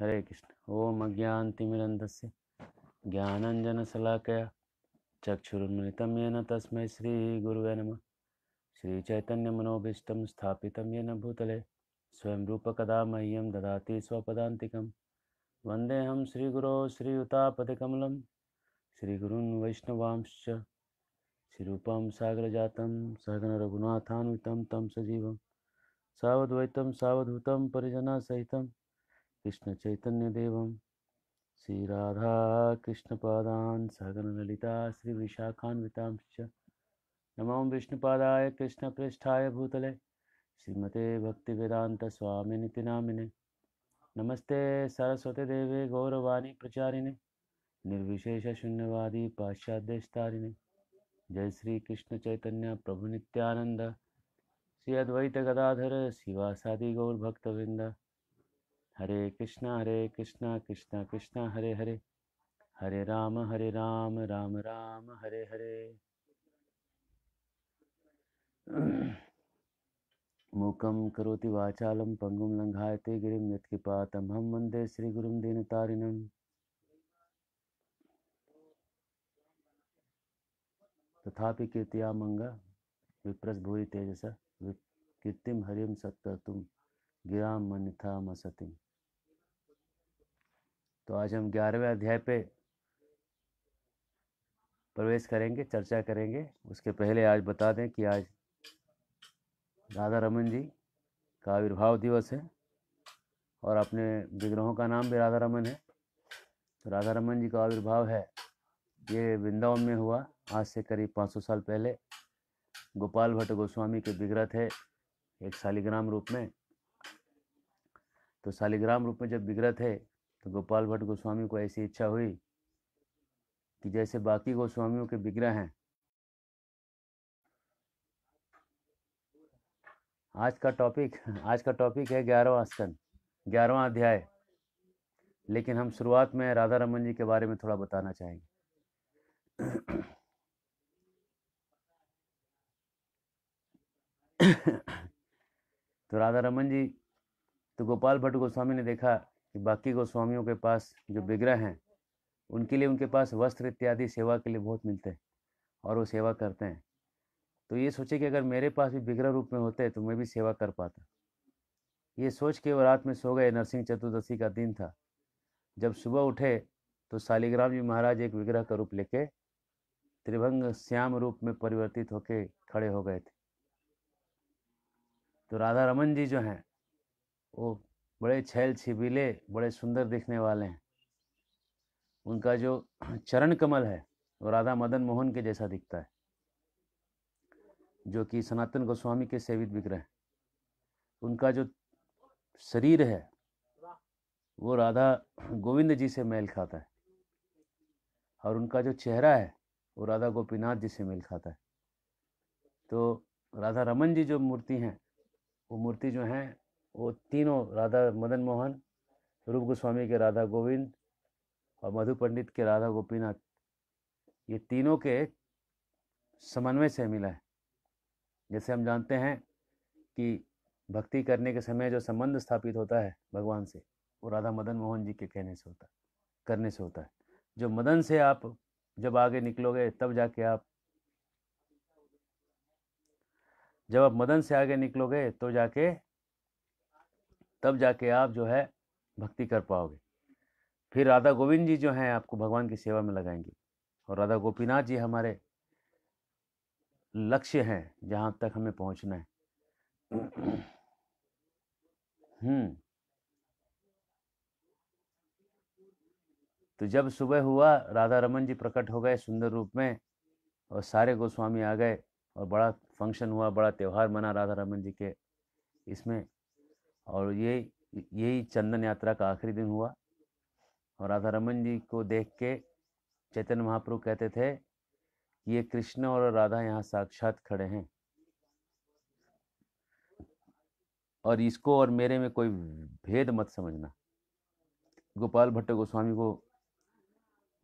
हरे कृष्ण ओम ज्ञानंजन शलाकया चक्षुरुन्मिलितं येन तस्मै नम श्रीचैतन्य मनोभीष्ट स्थात येन भूतले स्वयं रूपकदा मह्यं ददाति स्वपदान्तिकं वंदेहम श्रीगुरो श्रीयुतापतिकमलं श्रीगुरून् वैष्णवांश्च श्रीरूपं सागरजातं तम तं सजीवं सावद्वैतं सावधूतं सहित कृष्णचैतन्यदेवं श्रीराधाकृष्णपादान् सगनललिता श्रीविशाखान्वितांश्च नमो विष्णुपादाय कृष्णपृष्ठाय भूतले श्रीमते भक्तिवेदान्तस्वामिनिति नामिने नमस्ते देवे गौरवाणी प्रचारिणे शून्यवादी पाश्चाद्यस्तारिणे जय श्री कृष्ण चैतन्य प्रभु नित्यानंद श्री अद्वैत गदाधर शिवासादि गौर भक्तवृंदा हरे कृष्णा हरे कृष्णा कृष्णा कृष्णा हरे हरे हरे राम हरे राम राम राम हरे हरे मूकं करोति वाचालं पङ्गुं लङ्घायते गिरिं यत्किपातं हं वन्दे श्रीगुरुं दीनतारिणम् तथापि कीर्त्या मङ्गा तेजस भूरि तेजसा कीर्तिं हरिं सत्कर्तुं गिरां मन्यथामसतिम् तो आज हम ग्यारहवें अध्याय पे प्रवेश करेंगे चर्चा करेंगे उसके पहले आज बता दें कि आज राधा रमन जी का आविर्भाव दिवस है और अपने विग्रहों का नाम भी राधा रमन है तो राधा रमन जी का आविर्भाव है ये वृंदावन में हुआ आज से करीब 500 साल पहले गोपाल भट्ट गोस्वामी के विग्रह थे एक शालिग्राम रूप में तो शालिग्राम रूप में जब विग्रह थे तो गोपाल भट्ट गोस्वामी को ऐसी इच्छा हुई कि जैसे बाकी गोस्वामियों के विग्रह हैं आज का टॉपिक आज का टॉपिक है ग्यारहवा स्कन ग्यारहवा अध्याय लेकिन हम शुरुआत में राधा रमन जी के बारे में थोड़ा बताना चाहेंगे तो राधा रमन जी तो गोपाल भट्ट गोस्वामी ने देखा कि बाकी गोस्वामियों के पास जो विग्रह हैं उनके लिए उनके पास वस्त्र इत्यादि सेवा के लिए बहुत मिलते हैं और वो सेवा करते हैं तो ये सोचे कि अगर मेरे पास भी विग्रह रूप में होते तो मैं भी सेवा कर पाता ये सोच के वो रात में सो गए नरसिंह चतुर्दशी का दिन था जब सुबह उठे तो शालिग्राम जी महाराज एक विग्रह का रूप लेके त्रिभंग श्याम रूप में परिवर्तित होके खड़े हो गए थे तो राधा रमन जी जो हैं वो बड़े छैल छिबीले बड़े सुंदर दिखने वाले हैं उनका जो चरण कमल है वो राधा मदन मोहन के जैसा दिखता है जो कि सनातन गोस्वामी के सेवित विग्रह हैं उनका जो शरीर है वो राधा गोविंद जी से मेल खाता है और उनका जो चेहरा है वो राधा गोपीनाथ जी से मेल खाता है तो राधा रमन जी जो मूर्ति हैं वो मूर्ति जो हैं वो तीनों राधा मदन मोहन रूप गोस्वामी के राधा गोविंद और मधु पंडित के राधा गोपीनाथ ये तीनों के समन्वय से मिला है जैसे हम जानते हैं कि भक्ति करने के समय जो संबंध स्थापित होता है भगवान से वो राधा मदन मोहन जी के कहने से होता है करने से होता है जो मदन से आप जब आगे निकलोगे तब जाके आप जब आप मदन से आगे निकलोगे तो जाके तब जाके आप जो है भक्ति कर पाओगे फिर राधा गोविंद जी जो हैं आपको भगवान की सेवा में लगाएंगे और राधा गोपीनाथ जी हमारे लक्ष्य हैं जहाँ तक हमें पहुँचना है हम्म तो जब सुबह हुआ राधा रमन जी प्रकट हो गए सुंदर रूप में और सारे गोस्वामी आ गए और बड़ा फंक्शन हुआ बड़ा त्यौहार मना राधा रमन जी के इसमें और ये यही चंदन यात्रा का आखिरी दिन हुआ और राधा रमन जी को देख के चैतन्य महाप्रभु कहते थे ये कृष्ण और राधा यहाँ साक्षात खड़े हैं और इसको और मेरे में कोई भेद मत समझना गोपाल भट्ट गोस्वामी को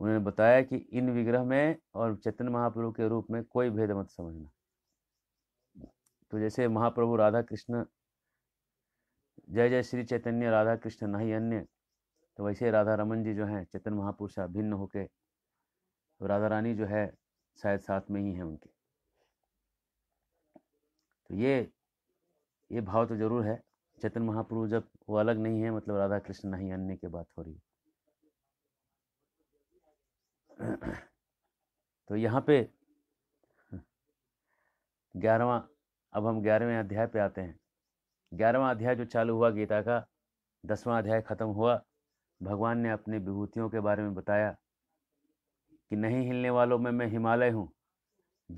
उन्होंने बताया कि इन विग्रह में और चैतन्य महाप्रभु के रूप में कोई भेद मत समझना तो जैसे महाप्रभु राधा कृष्ण जय जय श्री चैतन्य राधा कृष्ण नहीं अन्य तो वैसे राधा रमन जी जो हैं चैतन्य महापुरुष से अभिन्न होके तो राधा रानी जो है शायद साथ में ही हैं उनके तो ये ये भाव तो जरूर है चैतन्य महापुरुष जब वो अलग नहीं है मतलब राधा कृष्ण नहीं अन्य की बात हो रही है तो यहाँ पे ग्यारहवा अब हम ग्यारहवें अध्याय पे आते हैं ग्यारहवा अध्याय जो चालू हुआ गीता का दसवां अध्याय खत्म हुआ भगवान ने अपने विभूतियों के बारे में बताया कि नहीं हिलने वालों में मैं हिमालय हूँ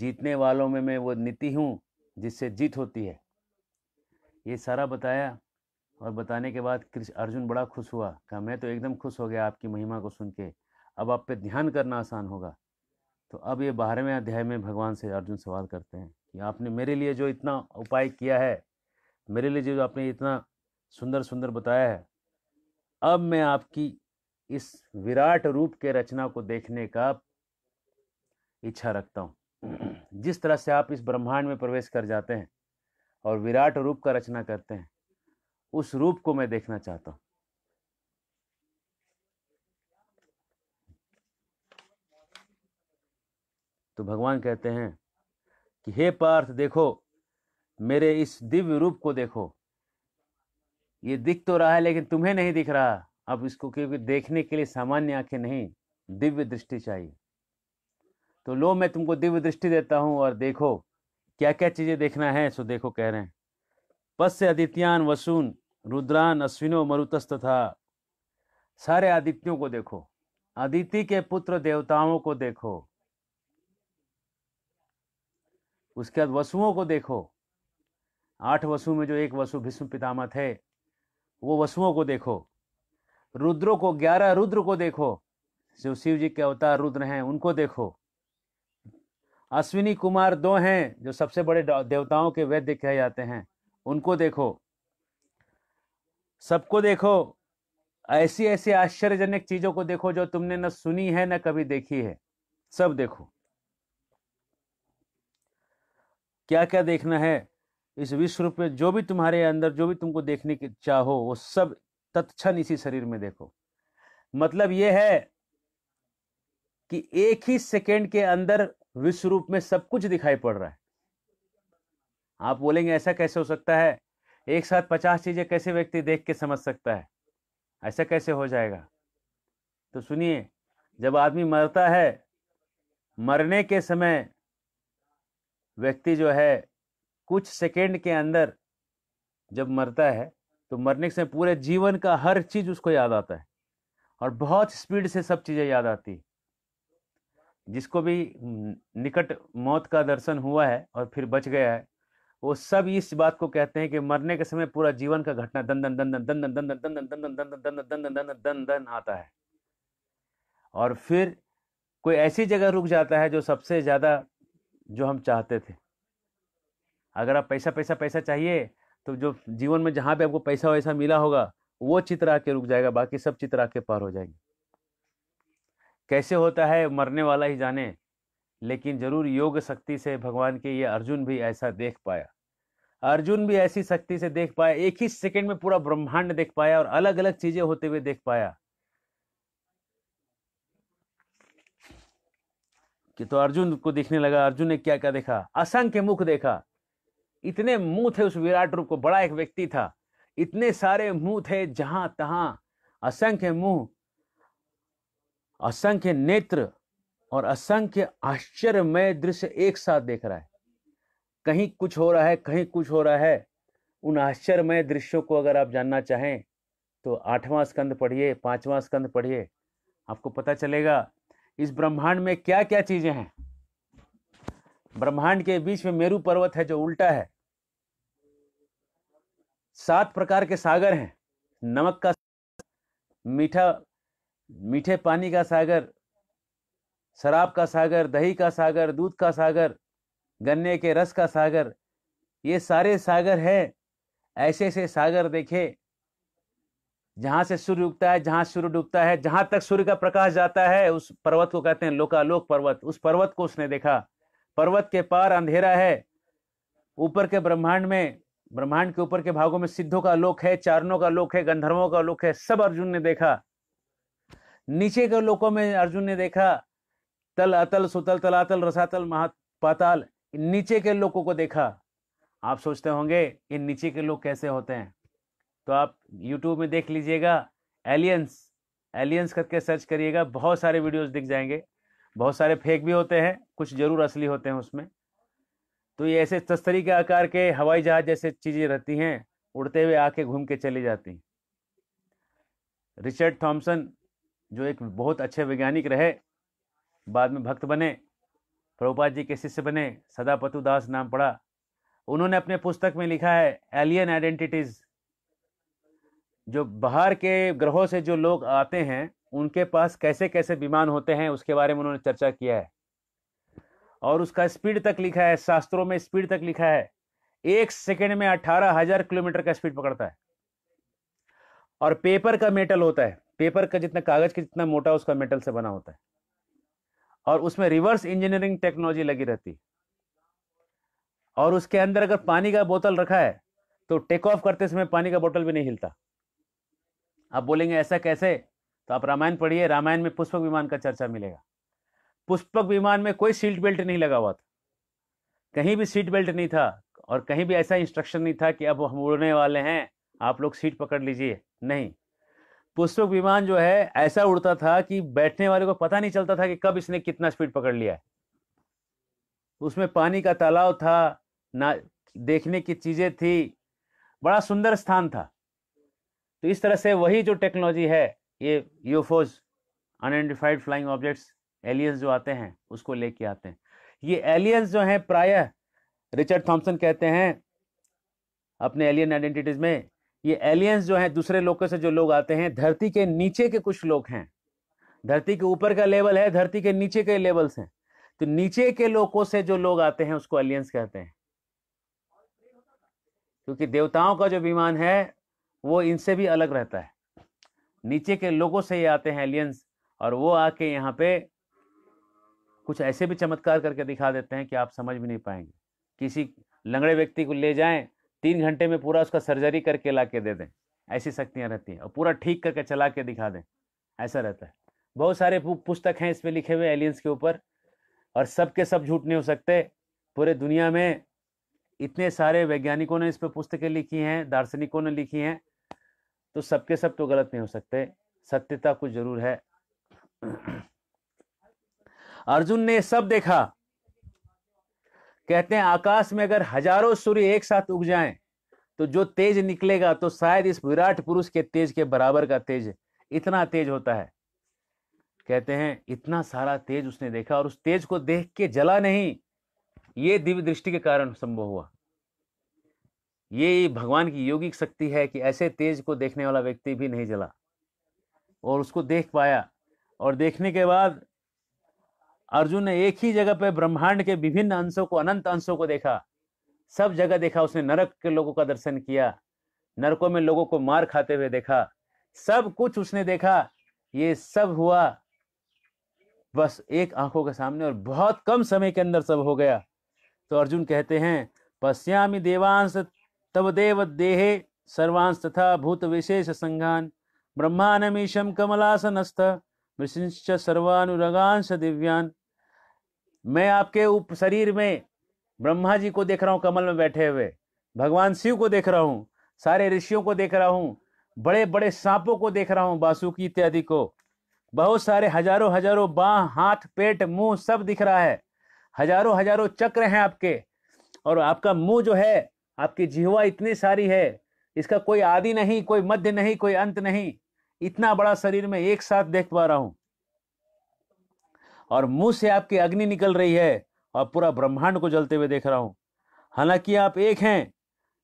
जीतने वालों में मैं वो नीति हूँ जिससे जीत होती है ये सारा बताया और बताने के बाद कृष्ण अर्जुन बड़ा खुश हुआ कहा मैं तो एकदम खुश हो गया आपकी महिमा को सुन के अब आप पे ध्यान करना आसान होगा तो अब ये बारहवें अध्याय में भगवान से अर्जुन सवाल करते हैं कि आपने मेरे लिए जो इतना उपाय किया है मेरे लिए जो आपने इतना सुंदर सुंदर बताया है अब मैं आपकी इस विराट रूप के रचना को देखने का इच्छा रखता हूँ जिस तरह से आप इस ब्रह्मांड में प्रवेश कर जाते हैं और विराट रूप का रचना करते हैं उस रूप को मैं देखना चाहता हूँ तो भगवान कहते हैं कि हे पार्थ देखो मेरे इस दिव्य रूप को देखो ये दिख तो रहा है लेकिन तुम्हें नहीं दिख रहा अब इसको क्योंकि देखने के लिए सामान्य आंखें नहीं दिव्य दृष्टि चाहिए तो लो मैं तुमको दिव्य दृष्टि देता हूं और देखो क्या क्या चीज़ें देखना है सो देखो कह रहे हैं पश्य आदित्यान वसून रुद्रान अश्विनो मरुतस तथा सारे आदित्यों को देखो आदिति के पुत्र देवताओं को देखो उसके बाद वसुओं को देखो आठ वसु में जो एक वसु भीष्म पितामह थे वो वसुओं को देखो रुद्रों को ग्यारह रुद्र को देखो जो शिव जी के अवतार रुद्र हैं उनको देखो अश्विनी कुमार दो हैं जो सबसे बड़े देवताओं के वैद्य कहे जाते हैं उनको देखो सबको देखो ऐसी ऐसी आश्चर्यजनक चीजों को देखो जो तुमने न सुनी है न कभी देखी है सब देखो क्या क्या देखना है इस विश्व रूप में जो भी तुम्हारे अंदर जो भी तुमको देखने की चाहो वो सब तत्क्षण इसी शरीर में देखो मतलब ये है कि एक ही सेकेंड के अंदर विश्व रूप में सब कुछ दिखाई पड़ रहा है आप बोलेंगे ऐसा कैसे हो सकता है एक साथ पचास चीजें कैसे व्यक्ति देख के समझ सकता है ऐसा कैसे हो जाएगा तो सुनिए जब आदमी मरता है मरने के समय व्यक्ति जो है कुछ सेकेंड के अंदर जब मरता है तो मरने से पूरे जीवन का हर चीज उसको याद आता है और बहुत स्पीड से सब चीजें याद आती है जिसको भी निकट मौत का दर्शन हुआ है और फिर बच गया है वो सब इस बात को कहते हैं कि मरने के समय पूरा जीवन का घटना दन दन दन दन दन दन दन दन दन दन दन दन दन दन दन दन दन आता है और फिर कोई ऐसी जगह रुक जाता है जो सबसे ज़्यादा जो हम चाहते थे अगर आप पैसा पैसा पैसा चाहिए तो जो जीवन में जहाँ भी आपको पैसा वैसा मिला होगा वो चित्र आके रुक जाएगा बाकी सब चित्र आके पार हो जाएंगे कैसे होता है मरने वाला ही जाने लेकिन जरूर योग शक्ति से भगवान के ये अर्जुन भी ऐसा देख पाया अर्जुन भी ऐसी शक्ति से देख पाया एक ही सेकंड में पूरा ब्रह्मांड देख पाया और अलग अलग चीजें होते हुए देख पाया कि तो अर्जुन को देखने लगा अर्जुन ने क्या क्या देखा असंख्य मुख देखा इतने मुंह थे उस विराट रूप को बड़ा एक व्यक्ति था इतने सारे मुंह थे जहां तहां असंख्य मुंह असंख्य नेत्र और असंख्य आश्चर्यमय दृश्य एक साथ देख रहा है कहीं कुछ हो रहा है कहीं कुछ हो रहा है उन आश्चर्यमय दृश्यों को अगर आप जानना चाहें तो आठवां स्कंद पढ़िए पांचवां स्कंद पढ़िए आपको पता चलेगा इस ब्रह्मांड में क्या क्या चीजें हैं ब्रह्मांड के बीच में मेरू पर्वत है जो उल्टा है सात प्रकार के सागर हैं नमक का मीठा मीठे पानी का सागर शराब का सागर दही का सागर दूध का सागर गन्ने के रस का सागर ये सारे सागर हैं ऐसे से सागर देखे जहाँ से सूर्य उगता है जहाँ सूर्य डूबता है जहाँ तक सूर्य का प्रकाश जाता है उस पर्वत को कहते हैं लोकालोक पर्वत उस पर्वत को उसने देखा पर्वत के पार अंधेरा है ऊपर के ब्रह्मांड में ब्रह्मांड के ऊपर के भागों में सिद्धों का लोक है चारणों का लोक है गंधर्वों का लोक है सब अर्जुन ने देखा नीचे के लोकों में अर्जुन ने देखा तल अतल सुतल तलातल रसातल महा पाताल इन नीचे के लोगों को देखा आप सोचते होंगे इन नीचे के लोग कैसे होते हैं तो आप यूट्यूब में देख लीजिएगा एलियंस एलियंस करके सर्च करिएगा बहुत सारे वीडियोस दिख जाएंगे बहुत सारे फेक भी होते हैं कुछ जरूर असली होते हैं उसमें तो ये ऐसे तस्तरी के आकार के हवाई जहाज जैसे चीज़ें रहती हैं उड़ते हुए आके घूम के चली जाती रिचर्ड थॉम्सन जो एक बहुत अच्छे वैज्ञानिक रहे बाद में भक्त बने प्रभुपाद जी के शिष्य बने सदापतु दास नाम पड़ा उन्होंने अपने पुस्तक में लिखा है एलियन आइडेंटिटीज़ जो बाहर के ग्रहों से जो लोग आते हैं उनके पास कैसे कैसे विमान होते हैं उसके बारे में उन्होंने चर्चा किया है और उसका स्पीड तक लिखा है शास्त्रों में स्पीड तक लिखा है एक सेकेंड में अठारह हजार किलोमीटर का स्पीड पकड़ता है और पेपर का मेटल होता है पेपर का जितना कागज का जितना मोटा उसका मेटल से बना होता है और उसमें रिवर्स इंजीनियरिंग टेक्नोलॉजी लगी रहती और उसके अंदर अगर पानी का बोतल रखा है तो टेक ऑफ करते समय पानी का बोतल भी नहीं हिलता आप बोलेंगे ऐसा कैसे तो आप रामायण पढ़िए रामायण में पुष्पक विमान का चर्चा मिलेगा पुष्पक विमान में कोई सीट बेल्ट नहीं लगा हुआ था कहीं भी सीट बेल्ट नहीं था और कहीं भी ऐसा इंस्ट्रक्शन नहीं था कि अब हम उड़ने वाले हैं आप लोग सीट पकड़ लीजिए नहीं पुष्पक विमान जो है ऐसा उड़ता था कि बैठने वाले को पता नहीं चलता था कि कब इसने कितना स्पीड पकड़ लिया है उसमें पानी का तालाब था ना देखने की चीज़ें थी बड़ा सुंदर स्थान था तो इस तरह से वही जो टेक्नोलॉजी है ये UFOs unidentified flying objects aliens जो आते हैं उसको लेके आते हैं ये एलियंस जो हैं प्राय रिचर्ड थॉम्सन कहते हैं अपने एलियन आइडेंटिटीज में ये एलियंस जो हैं दूसरे लोगों से जो लोग आते हैं धरती के नीचे के कुछ लोग हैं धरती के ऊपर का लेवल है धरती के नीचे के लेवल्स हैं तो नीचे के लोगों से जो लोग आते हैं उसको एलियंस कहते हैं क्योंकि देवताओं का जो विमान है वो इनसे भी अलग रहता है नीचे के लोगों से ही आते हैं एलियंस और वो आके यहाँ पे कुछ ऐसे भी चमत्कार करके दिखा देते हैं कि आप समझ भी नहीं पाएंगे किसी लंगड़े व्यक्ति को ले जाएं तीन घंटे में पूरा उसका सर्जरी करके ला के दे दें ऐसी शक्तियाँ रहती हैं और पूरा ठीक करके चला के दिखा दें ऐसा रहता है बहुत सारे पुस्तक हैं इसमें लिखे हुए एलियंस के ऊपर और सब के सब झूठ नहीं हो सकते पूरे दुनिया में इतने सारे वैज्ञानिकों ने इस पर पुस्तकें लिखी हैं दार्शनिकों ने लिखी हैं तो सबके सब तो गलत नहीं हो सकते सत्यता कुछ ज़रूर है अर्जुन ने सब देखा कहते हैं आकाश में अगर हजारों सूर्य एक साथ उग जाएं तो जो तेज निकलेगा तो शायद इस विराट पुरुष के तेज के बराबर का तेज इतना तेज होता है कहते हैं इतना सारा तेज उसने देखा और उस तेज को देख के जला नहीं ये दिव्य दृष्टि के कारण संभव हुआ ये भगवान की योगिक शक्ति है कि ऐसे तेज को देखने वाला व्यक्ति भी नहीं जला और उसको देख पाया और देखने के बाद अर्जुन ने एक ही जगह पर ब्रह्मांड के विभिन्न अंशों को अनंत अंशों को देखा सब जगह देखा उसने नरक के लोगों का दर्शन किया नरकों में लोगों को मार खाते हुए देखा सब कुछ उसने देखा ये सब हुआ बस एक आंखों के सामने और बहुत कम समय के अंदर सब हो गया तो अर्जुन कहते हैं पश्यामी देवांश तब देव देहे सर्वांश तथा भूत विशेष संघान ब्रह्मानमीशम कमलासनस्थ मृषिंश्च सर्वानुरागांश दिव्यान मैं आपके उप शरीर में ब्रह्मा जी को देख रहा हूँ कमल में बैठे हुए भगवान शिव को देख रहा हूँ सारे ऋषियों को देख रहा हूँ बड़े बड़े सांपों को देख रहा हूँ बासुकी इत्यादि को बहुत सारे हजारों हजारों बाह हाथ पेट मुंह सब दिख रहा है हजारों हजारों चक्र हैं आपके और आपका मुंह जो है आपकी जिहवा इतनी सारी है इसका कोई आदि नहीं कोई मध्य नहीं कोई अंत नहीं इतना बड़ा शरीर में एक साथ देख पा रहा हूं और मुंह से आपकी अग्नि निकल रही है और पूरा ब्रह्मांड को जलते हुए देख रहा हूं हालांकि आप एक हैं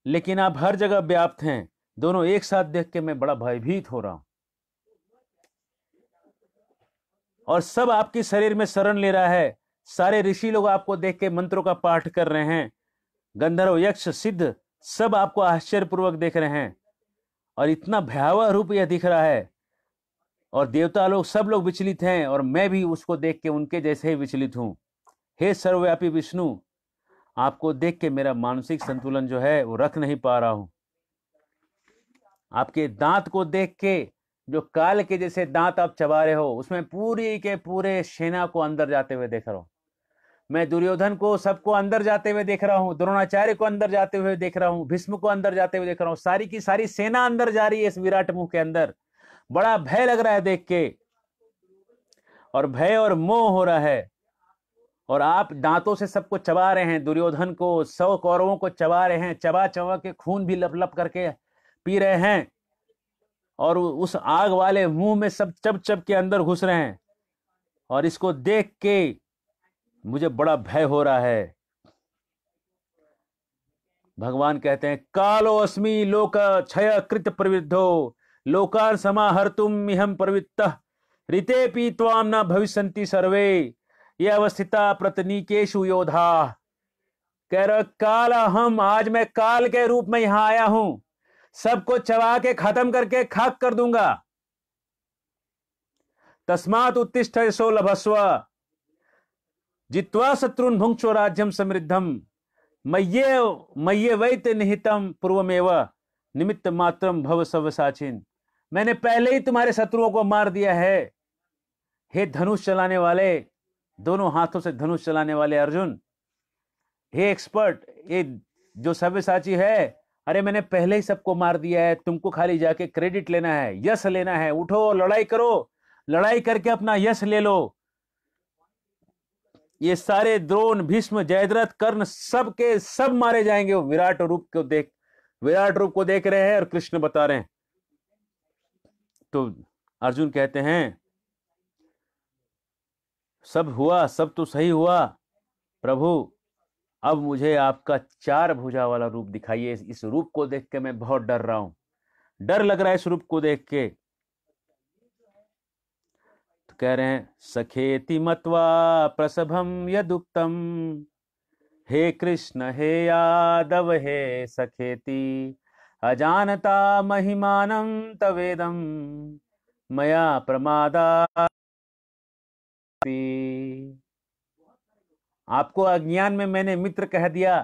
लेकिन आप हर जगह व्याप्त हैं दोनों एक साथ देख के मैं बड़ा भयभीत हो रहा हूं और सब आपके शरीर में शरण ले रहा है सारे ऋषि लोग आपको देख के मंत्रों का पाठ कर रहे हैं गंधर्व यक्ष सिद्ध सब आपको आश्चर्यपूर्वक देख रहे हैं और इतना भयावह रूप यह दिख रहा है और देवता लोग सब लोग विचलित हैं और मैं भी उसको देख के उनके जैसे ही विचलित हूँ हे सर्वव्यापी विष्णु आपको देख के मेरा मानसिक संतुलन जो है वो रख नहीं पा रहा हूँ आपके दांत को देख के जो काल के जैसे दांत आप चबा रहे हो उसमें पूरी के पूरे सेना को अंदर जाते हुए देख रहा हूँ मैं दुर्योधन को सबको अंदर जाते हुए देख रहा हूँ द्रोणाचार्य को अंदर जाते हुए देख रहा हूँ भीष्म को अंदर जाते हुए देख रहा हूँ सारी की सारी सेना अंदर जा रही है इस विराट मुंह के अंदर बड़ा भय लग रहा है देख के और भय और मोह हो रहा है और आप दांतों से सबको चबा रहे हैं दुर्योधन को सौ कौरवों को चबा रहे हैं चबा चबा के खून भी लप लप करके पी रहे हैं और उस आग वाले मुंह में सब चब चब के अंदर घुस रहे हैं और इसको देख के मुझे बड़ा भय हो रहा है भगवान कहते हैं कालो अस्मी लोक क्षय कृत प्रवृद्धो लोकान समाहर तुम इहम प्रवृत्त पी पीतवाम न भविष्य सर्वे ये अवस्थिता प्रतनीकेशु योधा कह रहे काल हम आज मैं काल के रूप में यहां आया हूं सबको चबा के खत्म करके खाक कर दूंगा तस्मात उत्तिष्ठ सो लभस्व जित्वा शत्रुन भुंक्षो राज्यम समृद्धम मये मये वैत निहितम पूर्वमेव निमित्त मात्रम भव सव साचिन मैंने पहले ही तुम्हारे शत्रुओं को मार दिया है हे धनुष चलाने वाले दोनों हाथों से धनुष चलाने वाले अर्जुन हे एक्सपर्ट ये जो सव्य साची है अरे मैंने पहले ही सबको मार दिया है तुमको खाली जाके क्रेडिट लेना है यश लेना है उठो लड़ाई करो लड़ाई करके अपना यश ले लो ये सारे द्रोण भीष्म जयद्रथ कर्ण सब के सब मारे जाएंगे वो विराट रूप को देख विराट रूप को देख रहे हैं और कृष्ण बता रहे हैं तो अर्जुन कहते हैं सब हुआ सब तो सही हुआ प्रभु अब मुझे आपका चार भुजा वाला रूप दिखाइए इस रूप को देख के मैं बहुत डर रहा हूं डर लग रहा है इस रूप को देख के कह रहे हैं सखेति मत्वा प्रसभम यदुक्तम हे कृष्ण हे यादव हे सखेति अजानता महिमान तवेदम मया प्रमादा आपको अज्ञान में मैंने मित्र कह दिया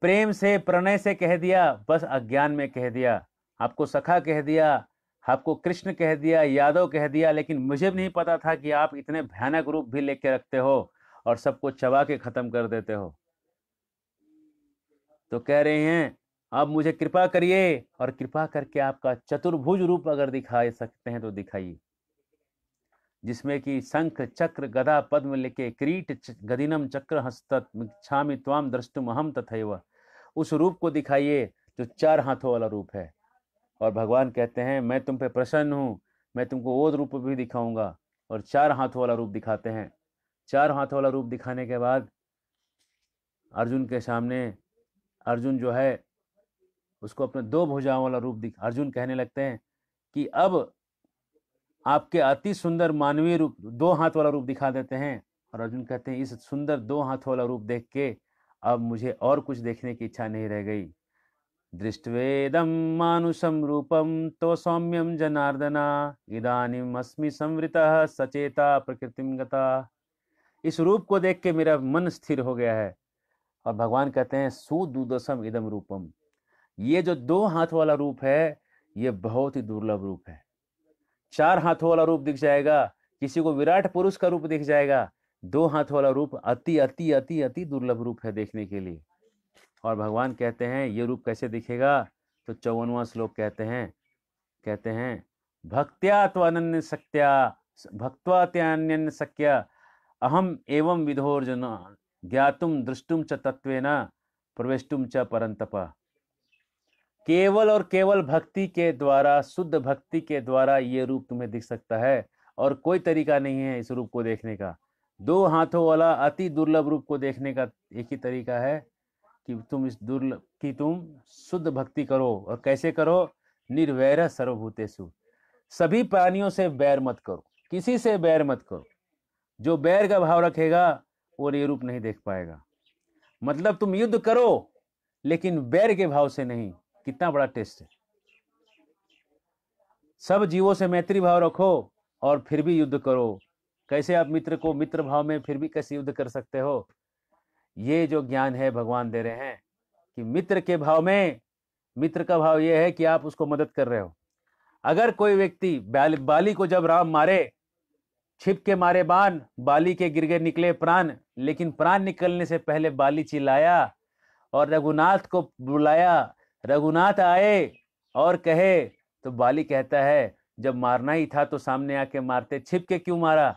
प्रेम से प्रणय से कह दिया बस अज्ञान में कह दिया आपको सखा कह दिया आपको कृष्ण कह दिया यादव कह दिया लेकिन मुझे भी नहीं पता था कि आप इतने भयानक रूप भी लेके रखते हो और सबको चबा के खत्म कर देते हो तो कह रहे हैं आप मुझे कृपा करिए और कृपा करके आपका चतुर्भुज रूप अगर दिखा सकते हैं तो दिखाइए जिसमें कि शंख चक्र गदा पद्म लेके क्रीट गदिनम चक्र हस्त छामी त्वाम दृष्टुम अहम तथैव उस रूप को दिखाइए जो चार हाथों वाला रूप है और भगवान कहते हैं मैं तुम पे प्रसन्न हूँ मैं तुमको ओद रूप भी दिखाऊंगा और चार हाथों वाला रूप दिखाते हैं चार हाथों वाला रूप दिखाने के बाद अर्जुन के सामने अर्जुन जो है उसको अपने दो भुजाओं वाला रूप दिख अर्जुन कहने लगते हैं कि अब आपके अति सुंदर मानवीय रूप दो हाथ वाला रूप दिखा देते हैं और अर्जुन कहते हैं इस सुंदर दो हाथ वाला रूप देख के अब मुझे और कुछ देखने की इच्छा नहीं रह गई दृष्टेद मानुषं रूपम तो सौम्यम जनार्दन इदानीम अस्मि संवृतः सचेता प्रकृति गता इस रूप को देख के मेरा मन स्थिर हो गया है और भगवान कहते हैं सुदुदसम इदम रूपम ये जो दो हाथ वाला रूप है ये बहुत ही दुर्लभ रूप है चार हाथों वाला रूप दिख जाएगा किसी को विराट पुरुष का रूप दिख जाएगा दो हाथ वाला रूप अति अति अति अति दुर्लभ रूप है देखने के लिए और भगवान कहते हैं ये रूप कैसे दिखेगा तो चौवनवा श्लोक कहते हैं कहते हैं भक्त्या तो अन्य सत्या भक्वा त्यान्य सक्या अहम एवं विधोर्जन ज्ञातुम दृष्टुम च तत्व न प्रवेशुम च परंतप केवल और केवल भक्ति के द्वारा शुद्ध भक्ति के द्वारा ये रूप तुम्हें दिख सकता है और कोई तरीका नहीं है इस रूप को देखने का दो हाथों वाला अति दुर्लभ रूप को देखने का एक ही तरीका है कि तुम इस दुर्लभ कि तुम शुद्ध भक्ति करो और कैसे करो निर्वैर सर्वभूतेशु सभी प्राणियों से बैर मत करो किसी से बैर मत करो जो बैर का भाव रखेगा वो ये रूप नहीं देख पाएगा मतलब तुम युद्ध करो लेकिन बैर के भाव से नहीं कितना बड़ा टेस्ट है सब जीवों से मैत्री भाव रखो और फिर भी युद्ध करो कैसे आप मित्र को मित्र भाव में फिर भी कैसे युद्ध कर सकते हो ये जो ज्ञान है भगवान दे रहे हैं कि मित्र के भाव में मित्र का भाव यह है कि आप उसको मदद कर रहे हो अगर कोई व्यक्ति बाल, बाली को जब राम मारे छिप के मारे बान बाली के गिर गए निकले प्राण लेकिन प्राण निकलने से पहले बाली चिल्लाया और रघुनाथ को बुलाया रघुनाथ आए और कहे तो बाली कहता है जब मारना ही था तो सामने आके मारते छिप के क्यों मारा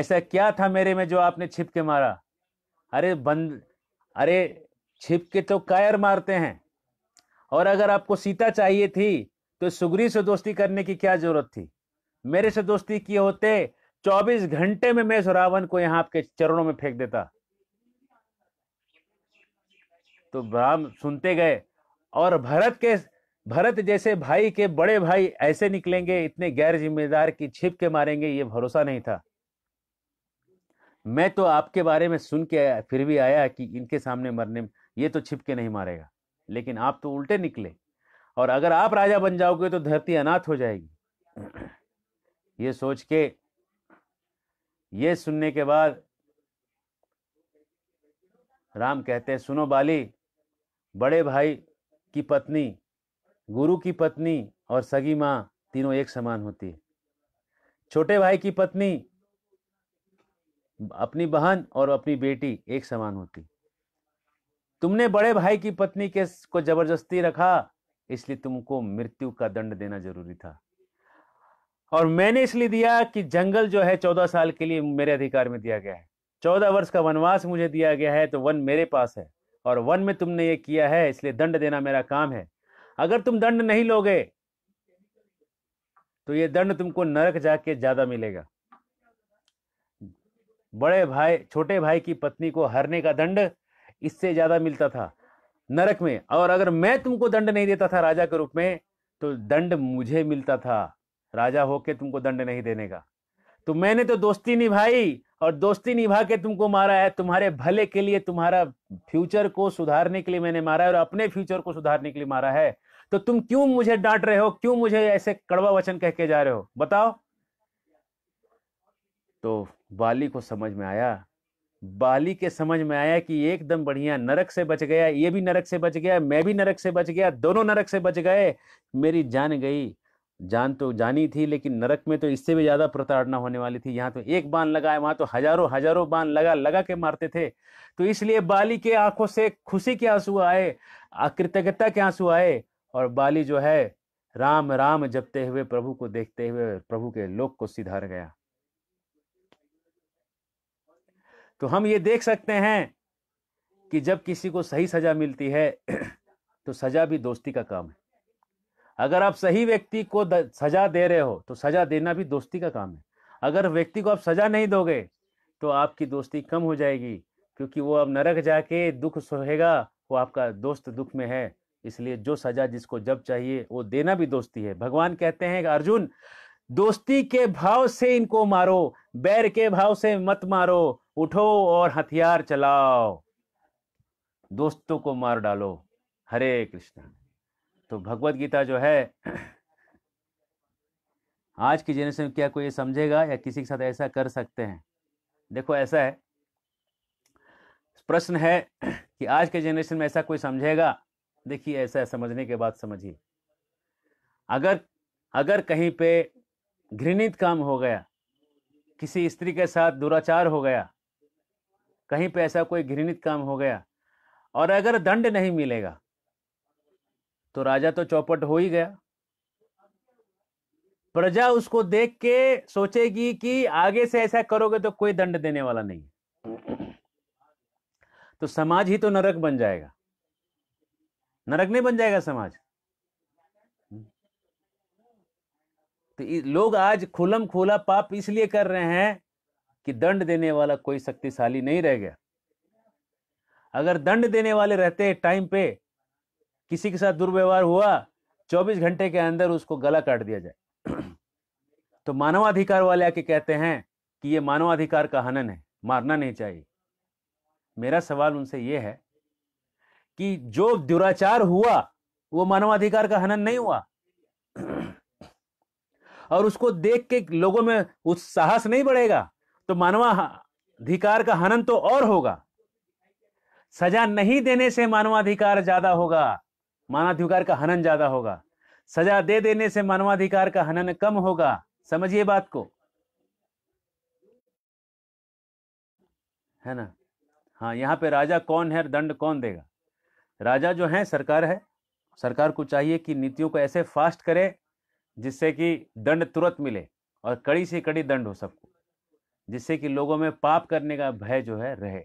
ऐसा क्या था मेरे में जो आपने छिप के मारा अरे बंद अरे छिप के तो कायर मारते हैं और अगर आपको सीता चाहिए थी तो सुग्रीव से दोस्ती करने की क्या जरूरत थी मेरे से दोस्ती किए होते 24 घंटे में मैं सुरावन को यहां आपके चरणों में फेंक देता तो राम सुनते गए और भरत के भरत जैसे भाई के बड़े भाई ऐसे निकलेंगे इतने गैर जिम्मेदार की छिप के मारेंगे ये भरोसा नहीं था मैं तो आपके बारे में सुन के आया फिर भी आया कि इनके सामने मरने ये तो छिप के नहीं मारेगा लेकिन आप तो उल्टे निकले और अगर आप राजा बन जाओगे तो धरती अनाथ हो जाएगी ये सोच के ये सुनने के बाद राम कहते हैं सुनो बाली बड़े भाई की पत्नी गुरु की पत्नी और सगी माँ तीनों एक समान होती है छोटे भाई की पत्नी अपनी बहन और अपनी बेटी एक समान होती तुमने बड़े भाई की पत्नी के को जबरदस्ती रखा इसलिए तुमको मृत्यु का दंड देना जरूरी था और मैंने इसलिए दिया कि जंगल जो है चौदह साल के लिए मेरे अधिकार में दिया गया है चौदह वर्ष का वनवास मुझे दिया गया है तो वन मेरे पास है और वन में तुमने ये किया है इसलिए दंड देना मेरा काम है अगर तुम दंड नहीं लोगे तो ये दंड तुमको नरक जाके ज्यादा मिलेगा बड़े भाई छोटे भाई की पत्नी को हरने का दंड इससे ज्यादा मिलता था नरक में और अगर मैं तुमको दंड नहीं देता था राजा के रूप में तो दंड मुझे मिलता था राजा होके तुमको दंड नहीं देने का तो मैंने तो दोस्ती निभाई और दोस्ती निभा के तुमको मारा है तुम्हारे भले के लिए तुम्हारा फ्यूचर को सुधारने के लिए मैंने मारा है और अपने फ्यूचर को सुधारने के लिए मारा है तो तुम क्यों मुझे डांट रहे हो क्यों मुझे ऐसे कड़वा वचन कह के जा रहे हो बताओ तो बाली को समझ में आया बाली के समझ में आया कि एकदम बढ़िया नरक से बच गया ये भी नरक से बच गया मैं भी नरक से बच गया दोनों नरक से बच गए मेरी जान गई जान तो जानी थी लेकिन नरक में तो इससे भी ज़्यादा प्रताड़ना होने वाली थी यहाँ तो एक बांध लगा है वहाँ तो हजारों हजारों बांध लगा लगा के मारते थे तो इसलिए बाली के आंखों से खुशी के आंसू आए कृतज्ञता के आंसू आए और बाली जो है राम राम जपते हुए प्रभु को देखते हुए प्रभु के लोक को सिधार गया तो हम ये देख सकते हैं कि जब किसी को सही सजा मिलती है तो सजा भी दोस्ती का काम है अगर आप सही व्यक्ति को सजा दे रहे हो तो सजा देना भी दोस्ती का काम है अगर व्यक्ति को आप सजा नहीं दोगे तो आपकी दोस्ती कम हो जाएगी क्योंकि वो अब नरक जाके दुख सोहेगा वो आपका दोस्त दुख में है इसलिए जो सजा जिसको जब चाहिए वो देना भी दोस्ती है भगवान कहते हैं अर्जुन दोस्ती के भाव से इनको मारो बैर के भाव से मत मारो उठो और हथियार चलाओ दोस्तों को मार डालो हरे कृष्णा तो भगवत गीता जो है आज की जनरेशन क्या कोई समझेगा या किसी के साथ ऐसा कर सकते हैं देखो ऐसा है प्रश्न है कि आज के जनरेशन में ऐसा कोई समझेगा देखिए ऐसा है, समझने के बाद समझिए अगर अगर कहीं पे घृणित काम हो गया किसी स्त्री के साथ दुराचार हो गया कहीं पे ऐसा कोई घृणित काम हो गया और अगर दंड नहीं मिलेगा तो राजा तो चौपट हो ही गया प्रजा उसको देख के सोचेगी कि आगे से ऐसा करोगे तो कोई दंड देने वाला नहीं तो समाज ही तो नरक बन जाएगा नरक नहीं बन जाएगा समाज तो लोग आज खुलम खुला पाप इसलिए कर रहे हैं कि दंड देने वाला कोई शक्तिशाली नहीं रह गया अगर दंड देने वाले रहते टाइम पे किसी के साथ दुर्व्यवहार हुआ 24 घंटे के अंदर उसको गला काट दिया जाए तो मानवाधिकार वाले आके कहते हैं कि ये मानवाधिकार का हनन है मारना नहीं चाहिए मेरा सवाल उनसे ये है कि जो दुराचार हुआ वो मानवाधिकार का हनन नहीं हुआ और उसको देख के लोगों में उत्साहस नहीं बढ़ेगा तो मानवाधिकार का हनन तो और होगा सजा नहीं देने से मानवाधिकार ज्यादा होगा मानवाधिकार का हनन ज्यादा होगा सजा दे देने से मानवाधिकार का हनन कम होगा समझिए बात को है ना हाँ यहाँ पे राजा कौन है दंड कौन देगा राजा जो है सरकार है सरकार को चाहिए कि नीतियों को ऐसे फास्ट करे जिससे कि दंड तुरंत मिले और कड़ी से कड़ी दंड हो सबको जिससे कि लोगों में पाप करने का भय जो है रहे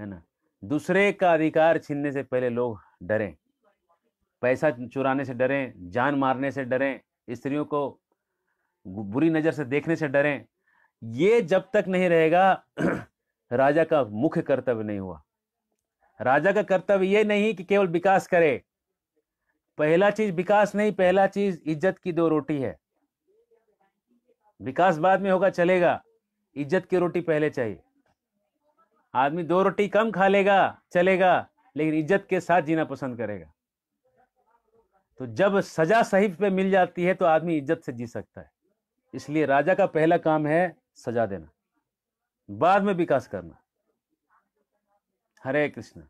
है ना दूसरे का अधिकार छीनने से पहले लोग डरें पैसा चुराने से डरें जान मारने से डरें स्त्रियों को बुरी नज़र से देखने से डरें ये जब तक नहीं रहेगा राजा का मुख्य कर्तव्य नहीं हुआ राजा का कर्तव्य ये नहीं कि केवल विकास करे पहला चीज विकास नहीं पहला चीज इज्जत की दो रोटी है विकास बाद में होगा चलेगा इज्जत की रोटी पहले चाहिए आदमी दो रोटी कम खा लेगा चलेगा लेकिन इज्जत के साथ जीना पसंद करेगा तो जब सजा सही पे मिल जाती है तो आदमी इज्जत से जी सकता है इसलिए राजा का पहला काम है सजा देना बाद में विकास करना हरे कृष्ण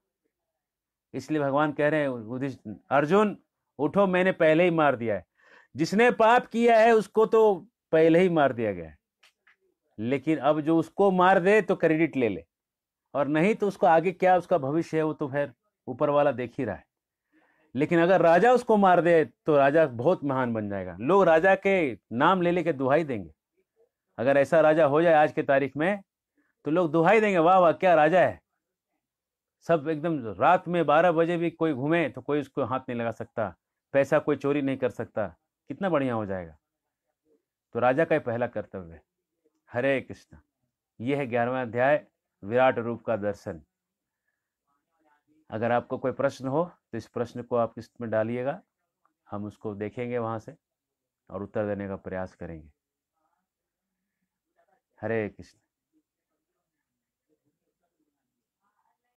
इसलिए भगवान कह रहे हैं अर्जुन उठो मैंने पहले ही मार दिया है जिसने पाप किया है उसको तो पहले ही मार दिया गया है लेकिन अब जो उसको मार दे तो क्रेडिट ले ले और नहीं तो उसको आगे क्या उसका भविष्य है वो तो फिर ऊपर वाला देख ही रहा है लेकिन अगर राजा उसको मार दे तो राजा बहुत महान बन जाएगा लोग राजा के नाम ले लेके दुहाई देंगे अगर ऐसा राजा हो जाए आज के तारीख में तो लोग दुहाई देंगे वाह वाह क्या राजा है सब एकदम रात में बारह बजे भी कोई घूमे तो कोई उसको हाथ नहीं लगा सकता पैसा कोई चोरी नहीं कर सकता कितना बढ़िया हो जाएगा तो राजा का पहला कर्तव्य है हरे कृष्ण ये है ग्यारहवा अध्याय विराट रूप का दर्शन अगर आपको कोई प्रश्न हो तो इस प्रश्न को आप किस्त में डालिएगा हम उसको देखेंगे वहां से और उत्तर देने का प्रयास करेंगे हरे कृष्ण